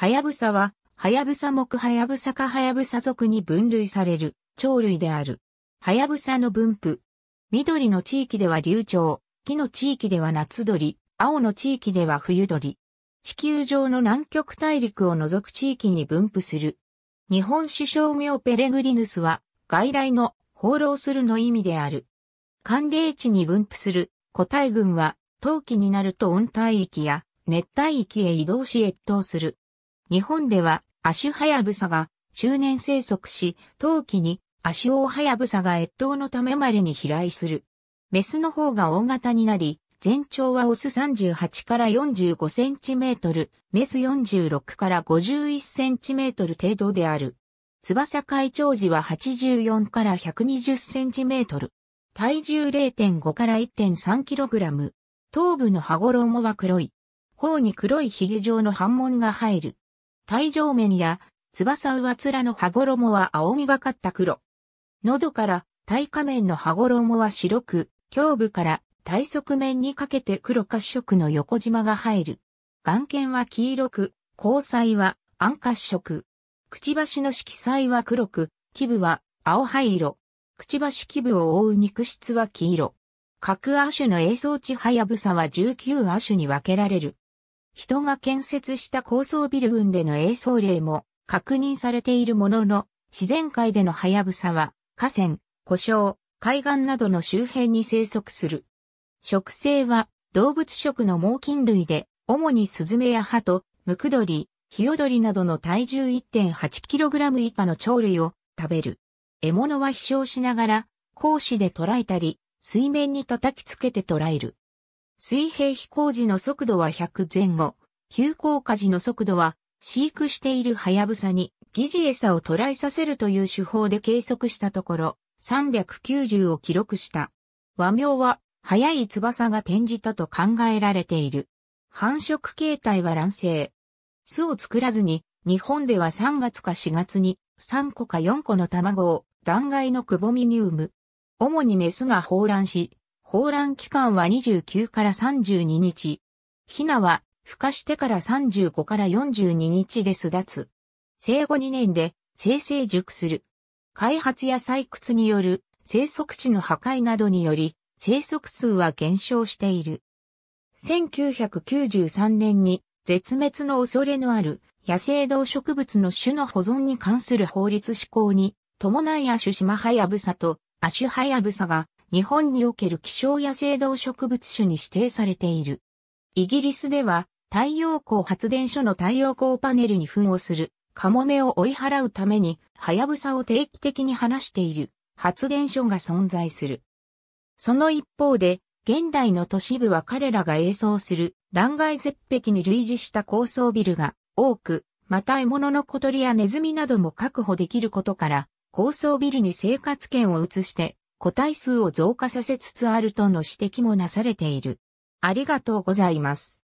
はやぶさは、はやぶさ木はやぶさかはやぶさ族に分類される、鳥類である。はやぶさの分布。緑の地域では流鳥、木の地域では夏鳥、青の地域では冬鳥。地球上の南極大陸を除く地域に分布する。日本首相名ペレグリヌスは、外来の、放浪するの意味である。寒冷地に分布する個体群は、冬季になると温帯域や熱帯域へ移動し越冬する。日本ではアシュハヤブサが周年生息し、冬季にアシオオハヤブサが越冬のためでに飛来する。メスの方が大型になり、全長はオス38から45センチメートル、メス46から51センチメートル程度である。翼開長時は84から120センチメートル。体重0.5から1.3キログラム。頭部の羽衣は黒い。頬に黒い髭状の反紋が入る。体上面や翼上面の羽衣は青みがかった黒。喉から体下面の羽衣は白く、胸部から体側面にかけて黒褐色の横縞が入る。眼圏は黄色く、交際は暗褐色。くちばしの色彩は黒く、基部は青灰色。くちばし基部を覆う肉質は黄色。各亜種の映像地早やぶさは19亜種に分けられる。人が建設した高層ビル群での映像例も確認されているものの、自然界でのハヤブサは、河川、湖沼、海岸などの周辺に生息する。植生は動物食の猛禽類で、主にスズメやハト、ムクドリ、ヒヨドリなどの体重 1.8kg 以下の鳥類を食べる。獲物は飛翔しながら、格子で捕らえたり、水面に叩きつけて捕らえる。水平飛行時の速度は100前後、急降下時の速度は飼育しているハヤブサに疑似餌を捕らえさせるという手法で計測したところ、390を記録した。和名は、早い翼が転じたと考えられている。繁殖形態は卵生。巣を作らずに、日本では3月か4月に3個か4個の卵を断崖のくぼみに産む。主にメスが放卵し、放卵期間は29から32日。ヒナは、孵化してから35から42日で巣立つ。生後2年で、生成熟する。開発や採掘による生息地の破壊などにより、生息数は減少している。1993年に絶滅の恐れのある野生動植物の種の保存に関する法律施行に伴いアシュシマハヤブサとアシュハヤブサが日本における気象や生動植物種に指定されている。イギリスでは太陽光発電所の太陽光パネルに糞をするカモメを追い払うためにハヤブサを定期的に放している発電所が存在する。その一方で現代の都市部は彼らが映像する断崖絶壁に類似した高層ビルが多く、また獲物の小鳥やネズミなども確保できることから、高層ビルに生活圏を移して個体数を増加させつつあるとの指摘もなされている。ありがとうございます。